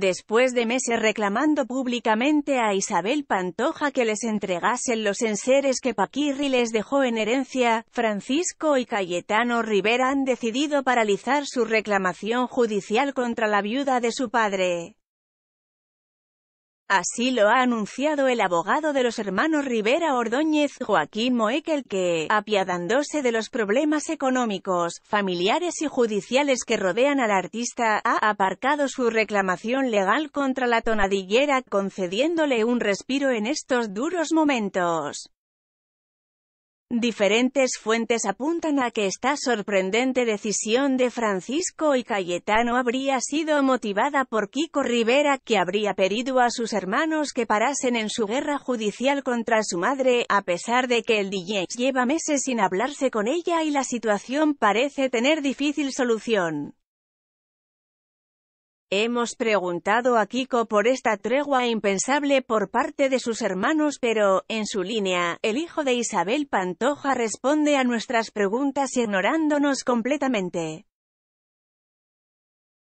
Después de meses reclamando públicamente a Isabel Pantoja que les entregasen los enseres que Paquirri les dejó en herencia, Francisco y Cayetano Rivera han decidido paralizar su reclamación judicial contra la viuda de su padre. Así lo ha anunciado el abogado de los hermanos Rivera Ordóñez, Joaquín Moekel, que, apiadándose de los problemas económicos, familiares y judiciales que rodean al artista, ha aparcado su reclamación legal contra la tonadillera, concediéndole un respiro en estos duros momentos. Diferentes fuentes apuntan a que esta sorprendente decisión de Francisco y Cayetano habría sido motivada por Kiko Rivera, que habría pedido a sus hermanos que parasen en su guerra judicial contra su madre, a pesar de que el DJ lleva meses sin hablarse con ella y la situación parece tener difícil solución. Hemos preguntado a Kiko por esta tregua impensable por parte de sus hermanos pero, en su línea, el hijo de Isabel Pantoja responde a nuestras preguntas ignorándonos completamente.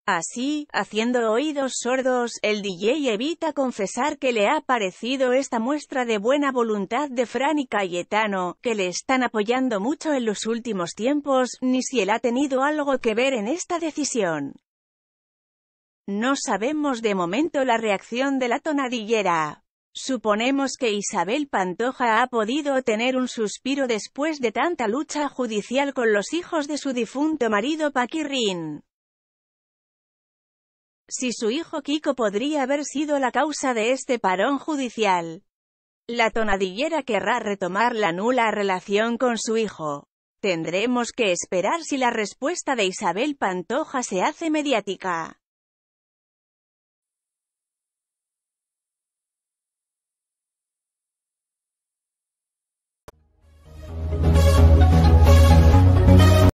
Así, haciendo oídos sordos, el DJ evita confesar que le ha parecido esta muestra de buena voluntad de Fran y Cayetano, que le están apoyando mucho en los últimos tiempos, ni si él ha tenido algo que ver en esta decisión. No sabemos de momento la reacción de la tonadillera. Suponemos que Isabel Pantoja ha podido tener un suspiro después de tanta lucha judicial con los hijos de su difunto marido Paquirrin. Si su hijo Kiko podría haber sido la causa de este parón judicial. La tonadillera querrá retomar la nula relación con su hijo. Tendremos que esperar si la respuesta de Isabel Pantoja se hace mediática.